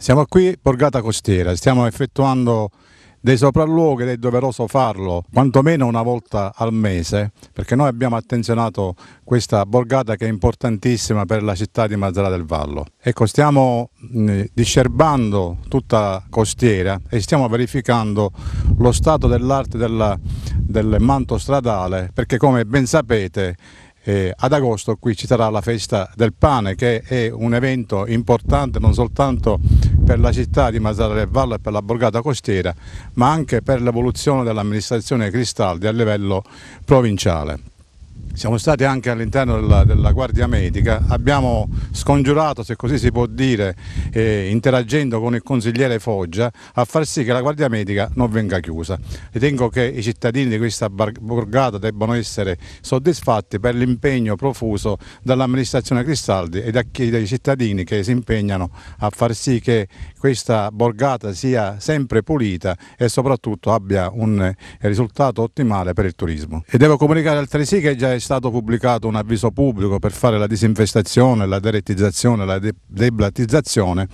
Siamo qui Borgata Costiera, stiamo effettuando dei sopralluoghi ed è doveroso farlo quantomeno una volta al mese perché noi abbiamo attenzionato questa borgata che è importantissima per la città di Mazzara del Vallo. Ecco, stiamo mh, discerbando tutta la costiera e stiamo verificando lo stato dell'arte del manto stradale perché come ben sapete eh, ad agosto qui ci sarà la festa del pane che è un evento importante non soltanto per la città di Masara del Vallo e per la borgata costiera, ma anche per l'evoluzione dell'amministrazione Cristaldi a livello provinciale siamo stati anche all'interno della, della, Guardia Medica, abbiamo scongiurato, se così si può dire, eh, interagendo con il consigliere Foggia, a far sì che la Guardia Medica non venga chiusa. Ritengo che i cittadini di questa borgata debbano essere soddisfatti per l'impegno profuso dall'amministrazione Cristaldi e da chi, dai cittadini che si impegnano a far sì che questa borgata sia sempre pulita e soprattutto abbia un eh, risultato ottimale per il turismo. E devo comunicare altresì che già è stato pubblicato un avviso pubblico per fare la disinfestazione, la derettizzazione, la de- deblatizzazione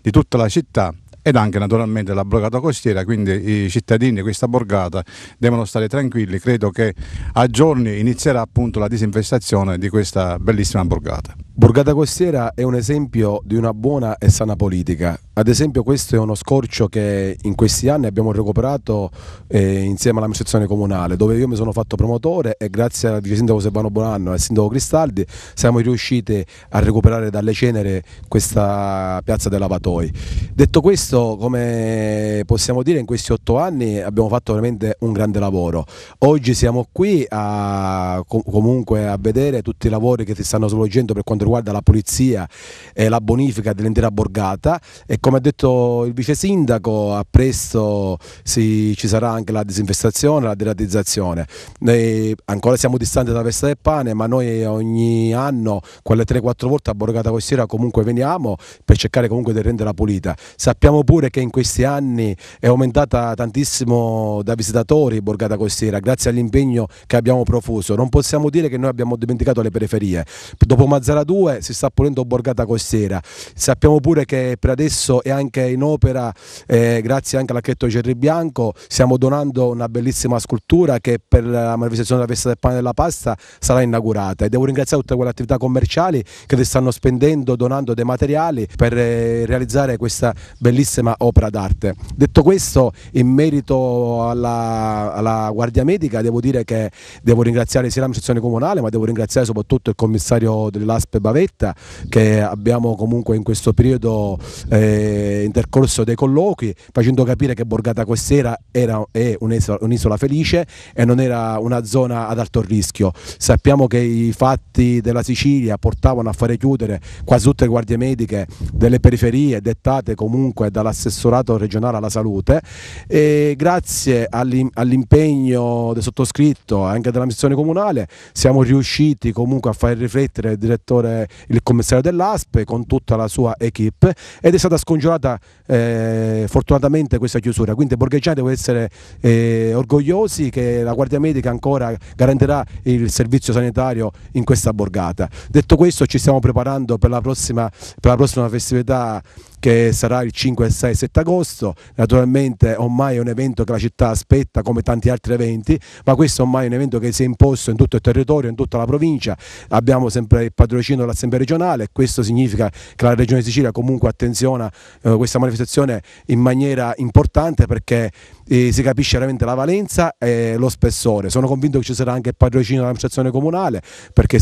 di tutta la città ed anche naturalmente la borgata costiera, quindi i cittadini di questa borgata devono stare tranquilli, credo che a giorni inizierà appunto la disinfestazione di questa bellissima borgata. Borgata costiera è un esempio di una buona e sana politica, ad esempio questo è uno scorcio che in questi anni abbiamo recuperato eh, insieme all'amministrazione comunale dove io mi sono fatto promotore e grazie al sindaco Sebano Bonanno e al sindaco Cristaldi siamo riusciti a recuperare dalle cenere questa piazza dei lavatoi. Detto questo questo, come possiamo dire, in questi otto anni abbiamo fatto veramente un grande lavoro. Oggi siamo qui a, comunque a vedere tutti i lavori che si stanno svolgendo per quanto riguarda la pulizia e la bonifica dell'intera borgata e come ha detto il vice sindaco a presto si, ci sarà anche la disinfestazione, la deratizzazione. Noi ancora siamo distanti dalla festa del pane ma noi ogni anno quelle 3-4 volte a Borgata Costiera comunque veniamo per cercare comunque di renderla pulita. Sappiamo pure che in questi anni è aumentata tantissimo da visitatori Borgata Costiera, grazie all'impegno che abbiamo profuso. Non possiamo dire che noi abbiamo dimenticato le periferie. Dopo Mazzara 2 si sta ponendo Borgata Costiera. Sappiamo pure che per adesso è anche in opera, eh, grazie anche all'acchetto Cerri Bianco, stiamo donando una bellissima scultura che per la manifestazione della festa del pane e della pasta sarà inaugurata. E devo ringraziare tutte quelle attività commerciali che stanno spendendo, donando dei materiali per eh, realizzare questa bellissima bellissima opera d'arte. Detto questo, in merito alla, alla Guardia Medica, devo dire che devo ringraziare sia l'amministrazione comunale, ma devo ringraziare soprattutto il commissario dell'ASP Bavetta, che abbiamo comunque in questo periodo eh, intercorso dei colloqui, facendo capire che Borgata Costiera era, è un'isola felice e non era una zona ad alto rischio. Sappiamo che i fatti della Sicilia portavano a fare chiudere quasi tutte le guardie mediche delle periferie dettate comunque da dall'assessorato regionale alla salute e grazie all'impegno del sottoscritto e anche dell'amministrazione comunale siamo riusciti comunque a far riflettere il direttore, il commissario dell'ASPE con tutta la sua equip ed è stata scongiurata eh, fortunatamente questa chiusura, quindi Borgheggiani deve essere eh, orgogliosi che la Guardia Medica ancora garantirà il servizio sanitario in questa borgata. Detto questo ci stiamo preparando per la prossima, per la prossima festività che sarà il 5 e 6 7 agosto, naturalmente ormai è un evento che la città aspetta come tanti altri eventi, ma questo ormai è un evento che si è imposto in tutto il territorio, in tutta la provincia, abbiamo sempre il padrocino dell'Assemblea regionale questo significa che la Regione Sicilia comunque attenziona eh, questa manifestazione in maniera importante perché eh, si capisce veramente la valenza e lo spessore. Sono convinto che ci sarà anche il patrocinio dell'amministrazione comunale, perché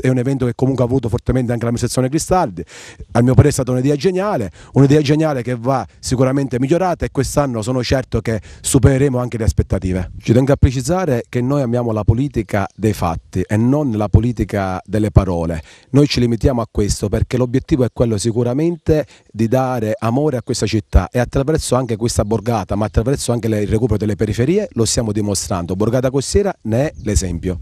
è un evento che comunque ha avuto fortemente anche l'amministrazione Cristaldi. Al mio parere è stata un'idea geniale, un'idea geniale che va sicuramente migliorata e quest'anno sono certo che supereremo anche le aspettative. Ci tengo a precisare che noi amiamo la politica dei fatti e non la politica delle parole. Noi ci limitiamo a questo perché l'obiettivo è quello sicuramente di dare amore a questa città e attraverso anche questa borgata, ma attraverso anche il recupero delle periferie lo stiamo dimostrando. Borgata Costiera ne è l'esempio.